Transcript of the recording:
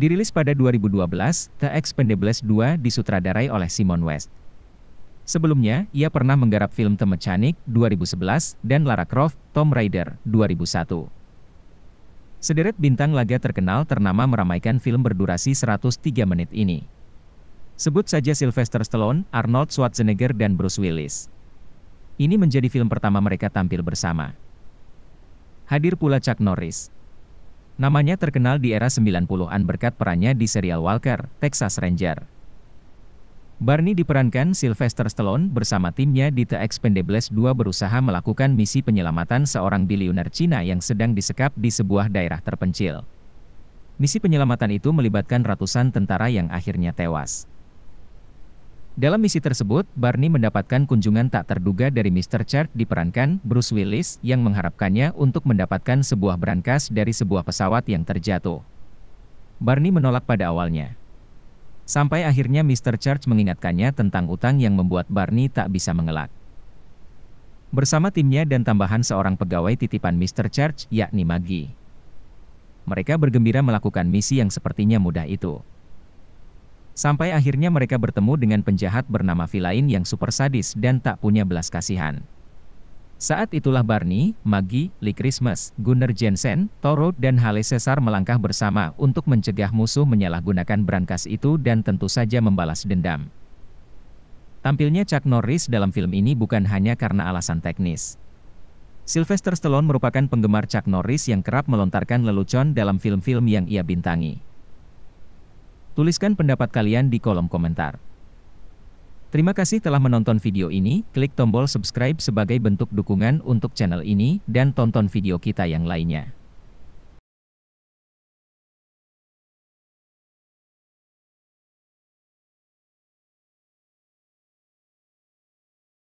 Dirilis pada 2012, The Expendables 2 disutradarai oleh Simon West. Sebelumnya, ia pernah menggarap film The Mechanic 2011 dan Lara Croft Tomb Raider 2001. Sederet bintang laga terkenal ternama meramaikan film berdurasi 103 menit ini. Sebut saja Sylvester Stallone, Arnold Schwarzenegger, dan Bruce Willis. Ini menjadi film pertama mereka tampil bersama. Hadir pula Chuck Norris, Namanya terkenal di era 90-an berkat perannya di serial Walker, Texas Ranger. Barney diperankan Sylvester Stallone bersama timnya di The Expendables 2 berusaha melakukan misi penyelamatan seorang bilioner Cina yang sedang disekap di sebuah daerah terpencil. Misi penyelamatan itu melibatkan ratusan tentara yang akhirnya tewas. Dalam misi tersebut, Barney mendapatkan kunjungan tak terduga dari Mr. Chart diperankan Bruce Willis yang mengharapkannya untuk mendapatkan sebuah berangkas dari sebuah pesawat yang terjatuh. Barney menolak pada awalnya. Sampai akhirnya Mr. Church mengingatkannya tentang utang yang membuat Barney tak bisa mengelak. Bersama timnya dan tambahan seorang pegawai titipan Mr. Church yakni Maggie. Mereka bergembira melakukan misi yang sepertinya mudah itu. Sampai akhirnya mereka bertemu dengan penjahat bernama Vilain yang super sadis dan tak punya belas kasihan. Saat itulah Barney, Maggie, Lee Christmas, Gunnar Jensen, Toro, dan Hale Sesar melangkah bersama untuk mencegah musuh menyalahgunakan brankas itu dan tentu saja membalas dendam. Tampilnya Chuck Norris dalam film ini bukan hanya karena alasan teknis. Sylvester Stallone merupakan penggemar Chuck Norris yang kerap melontarkan lelucon dalam film-film yang ia bintangi. Tuliskan pendapat kalian di kolom komentar. Terima kasih telah menonton video ini, klik tombol subscribe sebagai bentuk dukungan untuk channel ini, dan tonton video kita yang lainnya.